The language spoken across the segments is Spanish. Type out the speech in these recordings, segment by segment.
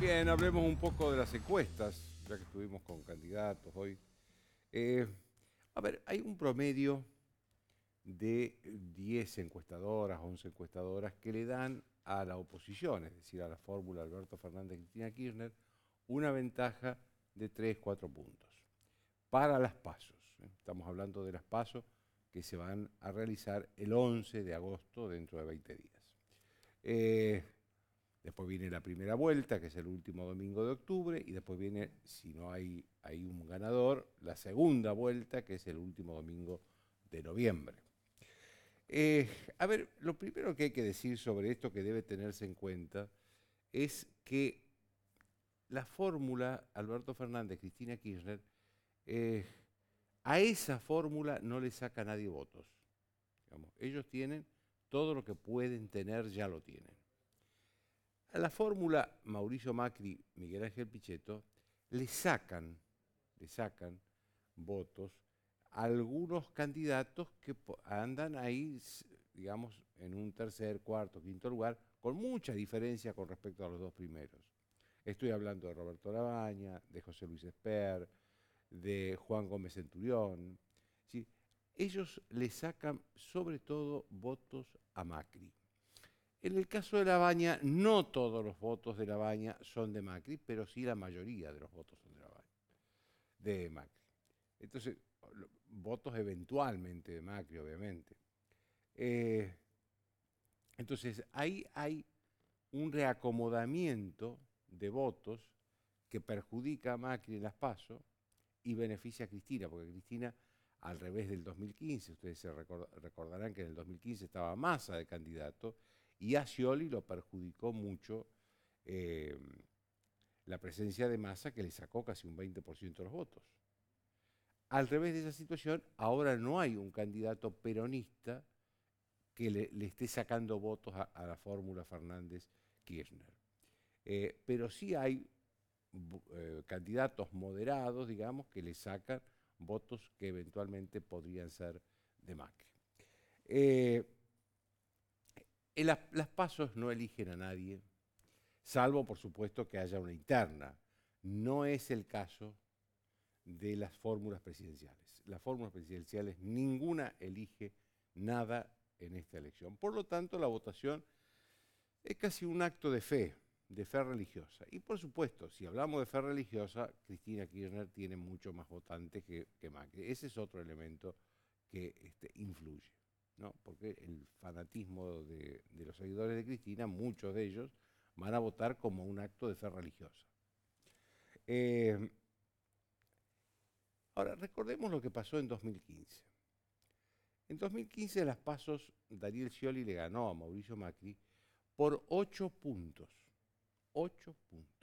Bien, hablemos un poco de las encuestas, ya que estuvimos con candidatos hoy. Eh, a ver, hay un promedio de 10 encuestadoras, 11 encuestadoras que le dan a la oposición, es decir, a la fórmula Alberto Fernández Cristina Kirchner, una ventaja de 3, 4 puntos. Para las pasos, ¿eh? estamos hablando de las pasos que se van a realizar el 11 de agosto dentro de 20 días. Eh, Después viene la primera vuelta, que es el último domingo de octubre, y después viene, si no hay, hay un ganador, la segunda vuelta, que es el último domingo de noviembre. Eh, a ver, lo primero que hay que decir sobre esto que debe tenerse en cuenta es que la fórmula Alberto Fernández, Cristina Kirchner, eh, a esa fórmula no le saca nadie votos. ellos tienen todo lo que pueden tener, ya lo tienen. A la fórmula Mauricio Macri, Miguel Ángel Pichetto, le sacan, le sacan votos a algunos candidatos que andan ahí, digamos, en un tercer, cuarto, quinto lugar, con mucha diferencia con respecto a los dos primeros. Estoy hablando de Roberto Labaña, de José Luis Esper, de Juan Gómez Centurión. Ellos le sacan sobre todo votos a Macri. En el caso de La Baña, no todos los votos de La Baña son de Macri, pero sí la mayoría de los votos son de, la Baña, de Macri. Entonces, votos eventualmente de Macri, obviamente. Eh, entonces, ahí hay un reacomodamiento de votos que perjudica a Macri en las PASO y beneficia a Cristina, porque Cristina, al revés del 2015, ustedes se recordarán que en el 2015 estaba masa de candidato, y a Scioli lo perjudicó mucho eh, la presencia de Massa, que le sacó casi un 20% de los votos. Al revés de esa situación, ahora no hay un candidato peronista que le, esté sacando votos a, la fórmula Fernández-Kirchner. Eh, pero sí hay eh, candidatos moderados, digamos, que le sacan votos que eventualmente podrían ser de Macri. Eh, las, pasos no eligen a nadie, salvo por supuesto que haya una interna. No es el caso de las fórmulas presidenciales. Las fórmulas presidenciales, ninguna elige nada en esta elección. Por lo tanto, la votación es casi un acto de fe, de fe religiosa. Y por supuesto, si hablamos de fe religiosa, Cristina Kirchner tiene mucho más votantes que, Macri. Ese es otro elemento que este, influye. ¿no? porque el fanatismo de, los seguidores de Cristina, muchos de ellos, van a votar como un acto de fe religiosa. Eh, ahora, recordemos lo que pasó en 2015. En 2015 las pasos, Daniel Scioli le ganó a Mauricio Macri por 8 puntos. 8 puntos.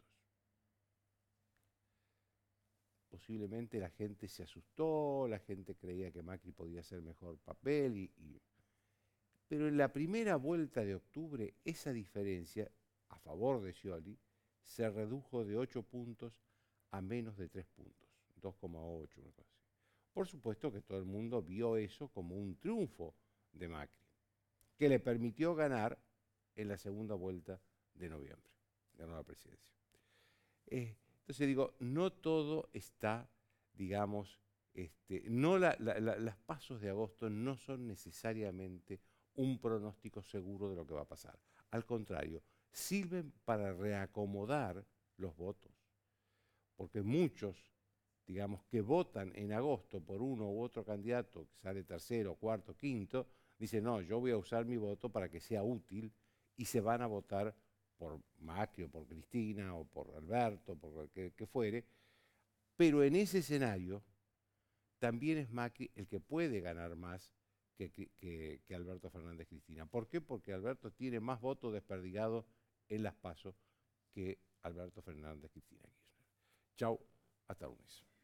posiblemente la gente se asustó, la gente creía que Macri podía hacer mejor papel. Y, Pero en la primera vuelta de octubre, esa diferencia a favor de Scioli se redujo de 8 puntos a menos de 3 puntos, 2,8, Por supuesto que todo el mundo vio eso como un triunfo de Macri, que le permitió ganar en la segunda vuelta de noviembre, ganó la presidencia. Eh, entonces digo, no todo está, digamos, este, no las pasos de agosto no son necesariamente un pronóstico seguro de lo que va a pasar. Al contrario, sirven para reacomodar los votos. Porque muchos, digamos, que votan en agosto por uno u otro candidato, que sale tercero, cuarto, quinto, dicen, no, yo voy a usar mi voto para que sea útil y se van a votar por Macri o por Cristina o por Alberto, por el que fuere, pero en ese escenario también es Macri el que puede ganar más que, Alberto Fernández Cristina. ¿Por qué? Porque Alberto tiene más votos desperdigados en las pasos que Alberto Fernández Cristina Kirchner. Chau, hasta lunes.